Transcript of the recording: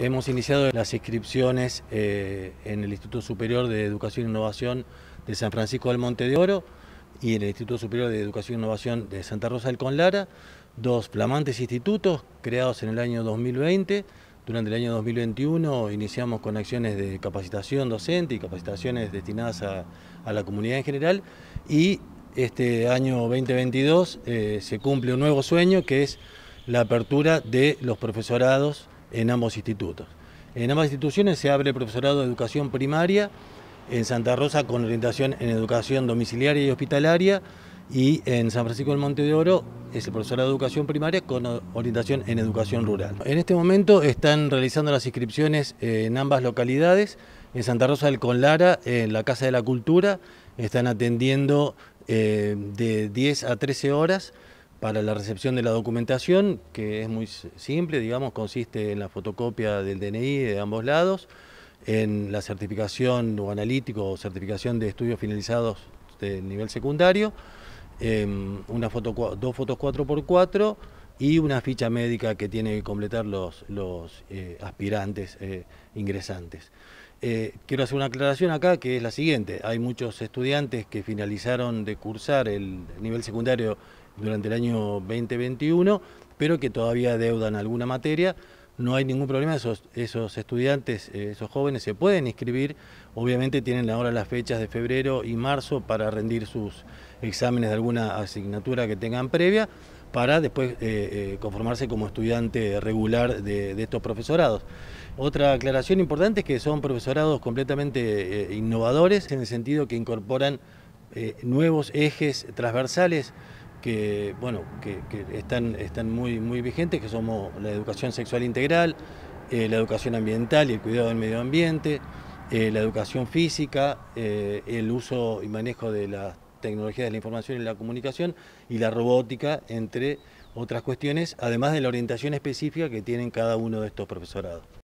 Hemos iniciado las inscripciones eh, en el Instituto Superior de Educación e Innovación de San Francisco del Monte de Oro y en el Instituto Superior de Educación e Innovación de Santa Rosa del Conlara, dos flamantes institutos creados en el año 2020. Durante el año 2021 iniciamos con acciones de capacitación docente y capacitaciones destinadas a, la comunidad en general y este año 2022 eh, se cumple un nuevo sueño que es la apertura de los profesorados en ambos institutos. En ambas instituciones se abre el profesorado de educación primaria en Santa Rosa con orientación en educación domiciliaria y hospitalaria y en San Francisco del Monte de Oro es el profesorado de educación primaria con orientación en educación rural. En este momento están realizando las inscripciones en ambas localidades, en Santa Rosa del Conlara, en la Casa de la Cultura, están atendiendo eh, de 10 a 13 horas para la recepción de la documentación, que es muy simple, digamos, consiste en la fotocopia del DNI de ambos lados, en la certificación o analítico o certificación de estudios finalizados de nivel secundario, em, una foto, dos fotos 4x4 y una ficha médica que tiene que completar los, los eh, aspirantes eh, ingresantes. Eh, quiero hacer una aclaración acá que es la siguiente. Hay muchos estudiantes que finalizaron de cursar el nivel secundario durante el año 2021, pero que todavía deudan alguna materia. No hay ningún problema, esos, esos estudiantes, eh, esos jóvenes se pueden inscribir, obviamente tienen ahora las fechas de febrero y marzo para rendir sus exámenes de alguna asignatura que tengan previa, para después eh, eh, conformarse como estudiante regular de, estos profesorados. Otra aclaración importante es que son profesorados completamente innovadores en el sentido que incorporan nuevos ejes transversales que, bueno, que, están, están muy, muy vigentes, que somos la educación sexual integral, eh, la educación ambiental y el cuidado del medio ambiente, eh, la educación física, eh, el uso y manejo de las tecnologías de la información y la comunicación y la robótica, entre otras cuestiones, además de la orientación específica que tienen cada uno de estos profesorados.